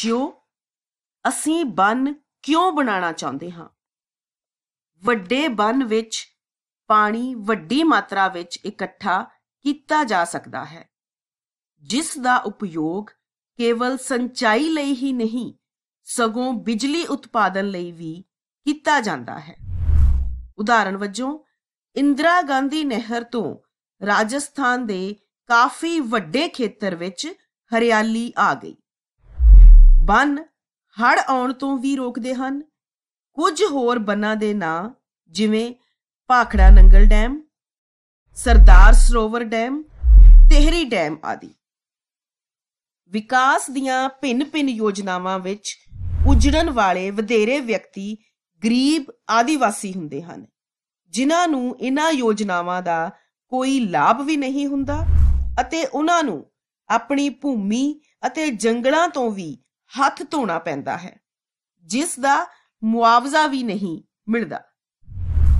ਬੱਚਿਓ ਅਸੀਂ ਬੰਨ ਕਿਉਂ ਬਣਾਉਣਾ ਚਾਹੁੰਦੇ ਹਾਂ ਵੱਡੇ ਬੰਨ ਵਿੱਚ ਪਾਣੀ ਵੱਡੀ ਮਾਤਰਾ ਵਿੱਚ ਇਕੱਠਾ ਕੀਤਾ ਜਾ ਸਕਦਾ ਹੈ ਜਿਸ ਦਾ ਉਪਯੋਗ ਕੇਵਲ ਸਿੰਚਾਈ ਲਈ ਹੀ ਨਹੀਂ ਸਗੋਂ ਬਿਜਲੀ ਉਤਪਾਦਨ ਲਈ ਵੀ ਕੀਤਾ ਜਾਂਦਾ ਹੈ ਉਦਾਹਰਨ ਵਜੋਂ ਇੰਦਰਾ ਗਾਂਧੀ ਨਹਿਰ ਤੋਂ ਰਾਜਸਥਾਨ ਦੇ ਕਾਫੀ ਵੱਡੇ ਖੇਤਰ ਵਿੱਚ ਹਰਿਆਲੀ ਆ ਗਈ ਬੰਨ ਹੜ ਆਉਣ ਤੋਂ ਵੀ ਰੋਕਦੇ ਹਨ ਕੁਝ ਹੋਰ ਬੰਨਾਂ ਦੇ ਨਾਂ ਜਿਵੇਂ ਭਾਖੜਾ ਨੰਗਲ ਡੈਮ ਸਰਦਾਰ ਸਰੋਵਰ ਡੈਮ ਤੇਹਰੀ ਡੈਮ ਆਦਿ ਵਿਕਾਸ ਦੀਆਂ ਭਿੰਨ-ਭਿੰਨ ਯੋਜਨਾਵਾਂ ਵਿੱਚ ਉਜੜਨ ਵਾਲੇ ਵਧੇਰੇ ਵਿਅਕਤੀ ਗਰੀਬ ਆਦੀਵਾਸੀ ਹੁੰਦੇ ਹਨ ਜਿਨ੍ਹਾਂ ਨੂੰ ਇਹਨਾਂ ਯੋਜਨਾਵਾਂ ਦਾ ਕੋਈ ਲਾਭ ਵੀ ਨਹੀਂ ਹੁੰਦਾ ਅਤੇ ਉਹਨਾਂ ਨੂੰ ਆਪਣੀ ਭੂਮੀ ਅਤੇ ਜੰਗਲਾਂ ਤੋਂ ਵੀ ਹੱਥ ਧੋਣਾ ਪੈਂਦਾ ਹੈ ਜਿਸ ਦਾ ਮੁਆਵਜ਼ਾ ਵੀ ਨਹੀਂ ਮਿਲਦਾ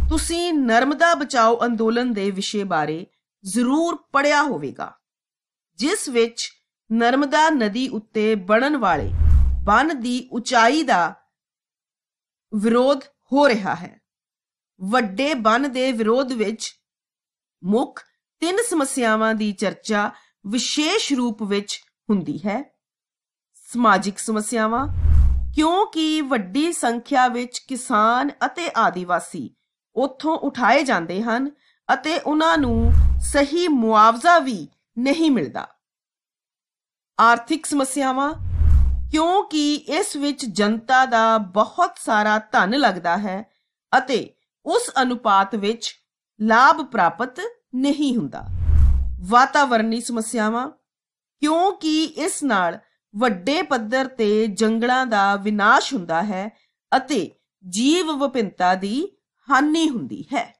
ਤੁਸੀਂ ਨਰਮਦਾ ਬਚਾਓ ਅੰਦੋਲਨ ਦੇ ਵਿਸ਼ੇ ਬਾਰੇ ਜ਼ਰੂਰ ਪੜਿਆ ਹੋਵੇਗਾ ਜਿਸ ਵਿੱਚ ਨਰਮਦਾ ਨਦੀ ਉੱਤੇ ਬਣਨ ਵਾਲੇ ਬੰਨ ਦੀ ਉਚਾਈ ਦਾ ਵਿਰੋਧ ਹੋ ਰਿਹਾ ਹੈ ਵੱਡੇ ਬੰਨ ਦੇ ਵਿਰੋਧ ਵਿੱਚ ਮੁੱਖ ਤਿੰਨ ਸਮੱਸਿਆਵਾਂ ਦੀ ਚਰਚਾ ਵਿਸ਼ੇਸ਼ ਰੂਪ ਵਿੱਚ ਹੁੰਦੀ ਹੈ ਸਮਾਜਿਕ ਸਮੱਸਿਆਵਾਂ ਕਿਉਂਕਿ ਵੱਡੀ ਸੰਖਿਆ ਵਿੱਚ ਕਿਸਾਨ ਅਤੇ ਆਦੀਵਾਸੀ ਉੱਥੋਂ ਉਠਾਏ ਜਾਂਦੇ ਹਨ ਅਤੇ ਉਹਨਾਂ ਨੂੰ ਸਹੀ ਮੁਆਵਜ਼ਾ ਵੀ ਨਹੀਂ ਮਿਲਦਾ ਆਰਥਿਕ ਸਮੱਸਿਆਵਾਂ ਕਿਉਂਕਿ ਇਸ ਵਿੱਚ ਜਨਤਾ ਦਾ ਬਹੁਤ ਸਾਰਾ ਧਨ ਲੱਗਦਾ ਹੈ ਅਤੇ ਉਸ ਅਨੁਪਾਤ ਵਿੱਚ ਲਾਭ ਪ੍ਰਾਪਤ ਨਹੀਂ ਹੁੰਦਾ ਵਾਤਾਵਰਣੀ ਸਮੱਸਿਆਵਾਂ ਕਿਉਂਕਿ ਇਸ ਨਾਲ ਵੱਡੇ ਪੱਧਰ ਤੇ ਜੰਗਲਾਂ ਦਾ ਵਿਨਾਸ਼ ਹੁੰਦਾ ਹੈ ਅਤੇ ਜੀਵ ਵਿਭਿੰਨਤਾ ਦੀ ਹਾਨੀ ਹੁੰਦੀ ਹੈ